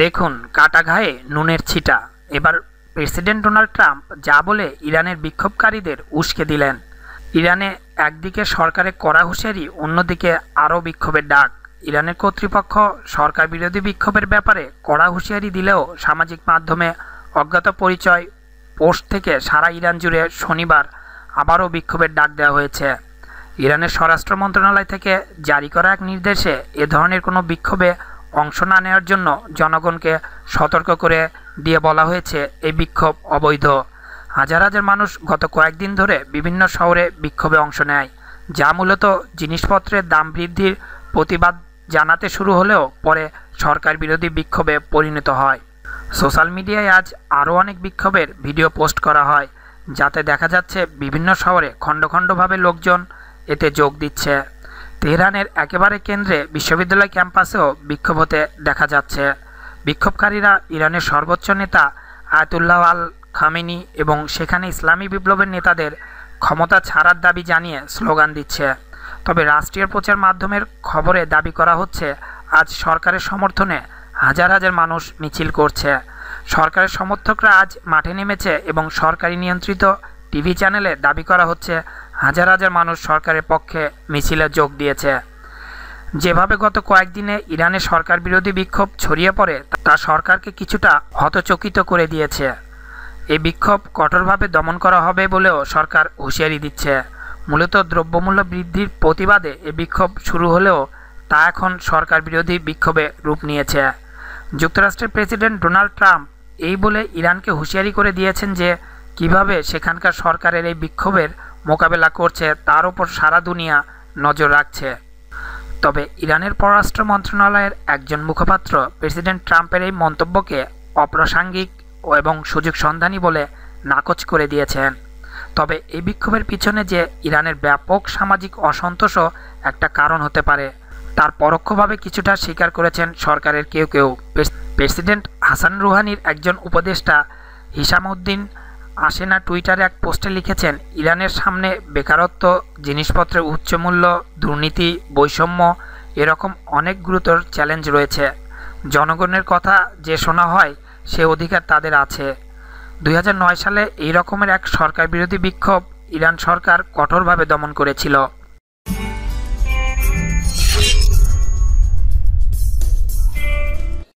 দেখুন কাটা ঘায়ে নুনের ছিটা এবার প্রেসিডেন্ট ডোনাল্ড ট্রাম্প যা বলে ইরানের বিক্ষোভকারীদের উস্কে দিলেন ইরানে একদিকে সরকারের কড়া হুঁশিয়ারি অন্যদিকে আরও বিক্ষোভের ডাক ইরানের কর্তৃপক্ষ সরকার বিরোধী বিক্ষোভের ব্যাপারে কড়া হুঁশিয়ারি দিলেও সামাজিক মাধ্যমে অজ্ঞাত পরিচয় পোস্ট থেকে সারা ইরান জুড়ে শনিবার আবারও বিক্ষোভের ডাক দেওয়া হয়েছে ইরানের স্বরাষ্ট্র মন্ত্রণালয় থেকে জারি করা এক নির্দেশে এ ধরনের কোনো বিক্ষোভে অংশ না নেওয়ার জন্য জনগণকে সতর্ক করে দিয়ে বলা হয়েছে এই বিক্ষোভ অবৈধ হাজার হাজার মানুষ গত কয়েকদিন ধরে বিভিন্ন শহরে বিক্ষোভে অংশ নেয় যা মূলত জিনিসপত্রের দাম বৃদ্ধির প্রতিবাদ জানাতে শুরু হলেও পরে সরকার বিরোধী বিক্ষোভে পরিণত হয় সোশ্যাল মিডিয়ায় আজ আরও অনেক বিক্ষোভের ভিডিও পোস্ট করা হয় যাতে দেখা যাচ্ছে বিভিন্ন শহরে খণ্ড খণ্ডভাবে লোকজন এতে যোগ দিচ্ছে তেহরানের একেবারে কেন্দ্রে বিশ্ববিদ্যালয় ক্যাম্পাসেও বিক্ষোভ হতে দেখা যাচ্ছে বিক্ষোভকারীরা ইরানের সর্বোচ্চ নেতা আয়তুল্লাহ আল খামিনি এবং সেখানে ইসলামী বিপ্লবের নেতাদের ক্ষমতা ছাড়ার দাবি জানিয়ে স্লোগান দিচ্ছে তবে রাষ্ট্রীয় প্রচার মাধ্যমের খবরে দাবি করা হচ্ছে আজ সরকারের সমর্থনে হাজার হাজার মানুষ মিছিল করছে সরকারের সমর্থকরা আজ মাঠে নেমেছে এবং সরকারি নিয়ন্ত্রিত টিভি চ্যানেলে দাবি করা হচ্ছে হাজার হাজার মানুষ সরকারের পক্ষে মিছিলে যোগ দিয়েছে যেভাবে গত কয়েকদিনে ইরানে সরকার বিরোধী বিক্ষোভ ছড়িয়ে পড়ে তা সরকারকে কিছুটা হতচকিত করে দিয়েছে এই বিক্ষোভ কঠোরভাবে দমন করা হবে বলেও সরকার হুঁশিয়ারি দিচ্ছে মূলত দ্রব্যমূল্য বৃদ্ধির প্রতিবাদে এ বিক্ষোভ শুরু হলেও তা এখন সরকার বিরোধী বিক্ষোভে রূপ নিয়েছে যুক্তরাষ্ট্রের প্রেসিডেন্ট ডোনাল্ড ট্রাম্প এই বলে ইরানকে হুঁশিয়ারি করে দিয়েছেন যে কিভাবে সেখানকার সরকারের এই বিক্ষোভের মোকাবেলা করছে তার উপর সারা দুনিয়া নজর রাখছে তবে ইরানের পররাষ্ট্র মন্ত্রণালয়ের একজন মুখপাত্র প্রেসিডেন্ট ট্রাম্পের এই মন্তব্যকে অপ্রাসঙ্গিক এবং সুযোগ সন্ধানী বলে নাকচ করে দিয়েছেন তবে এই বিক্ষোভের পিছনে যে ইরানের ব্যাপক সামাজিক অসন্তোষও একটা কারণ হতে পারে তার পরোক্ষভাবে কিছুটা স্বীকার করেছেন সরকারের কেউ কেউ প্রেসিডেন্ট হাসান রুহানির একজন উপদেষ্টা হিসামউদ্দিন আসেনা টুইটারে এক পোস্টে লিখেছেন ইরানের সামনে বেকারত্ব জিনিসপত্রের উচ্চমূল্য দুর্নীতি বৈষম্য এরকম অনেক গুরুতর চ্যালেঞ্জ রয়েছে জনগণের কথা যে শোনা হয় সে অধিকার তাদের আছে দুই সালে এই রকমের এক সরকার বিরোধী বিক্ষোভ ইরান সরকার কঠোরভাবে দমন করেছিল